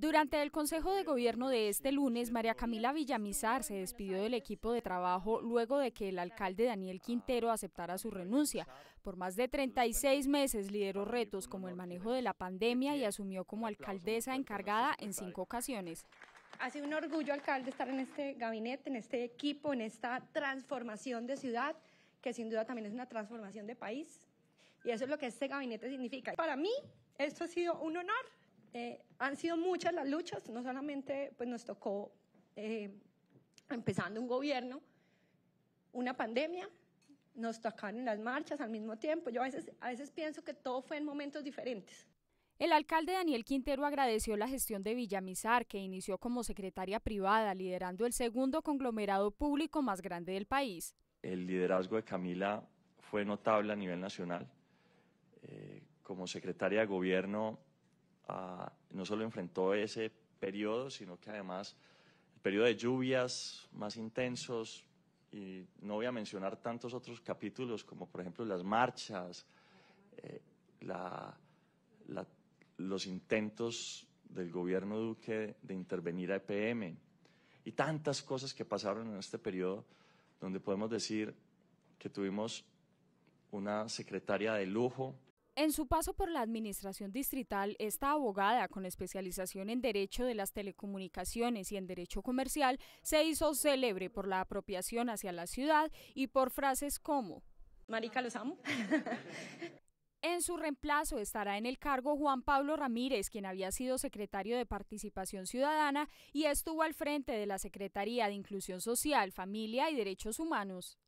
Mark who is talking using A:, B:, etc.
A: Durante el Consejo de Gobierno de este lunes, María Camila Villamizar se despidió del equipo de trabajo luego de que el alcalde Daniel Quintero aceptara su renuncia. Por más de 36 meses lideró retos como el manejo de la pandemia y asumió como alcaldesa
B: encargada en cinco ocasiones. Ha sido un orgullo, alcalde, estar en este gabinete, en este equipo, en esta transformación de ciudad, que sin duda también es una transformación de país. Y eso es lo que este gabinete significa. Para mí, esto ha sido un honor eh, han sido muchas las luchas, no solamente pues, nos tocó eh, empezando un gobierno, una pandemia, nos tocaron las marchas al mismo tiempo. Yo a veces, a veces pienso que todo fue en momentos diferentes. El alcalde Daniel Quintero agradeció
A: la gestión de Villamizar, que inició como secretaria privada, liderando el segundo conglomerado público más grande del país.
C: El liderazgo de Camila fue notable a nivel nacional. Eh, como secretaria de gobierno no solo enfrentó ese periodo, sino que además el periodo de lluvias más intensos, y no voy a mencionar tantos otros capítulos como por ejemplo las marchas, eh, los intentos del gobierno Duque de intervenir a EPM y tantas cosas que pasaron en este periodo donde podemos decir que tuvimos una secretaria de lujo
A: en su paso por la Administración Distrital, esta abogada con especialización en Derecho de las Telecomunicaciones y en Derecho Comercial se hizo célebre por la apropiación hacia la ciudad y por frases como Marica, los amo. En su reemplazo estará en el cargo Juan Pablo Ramírez, quien había sido secretario de Participación Ciudadana y estuvo al frente de la Secretaría de Inclusión Social, Familia y Derechos Humanos.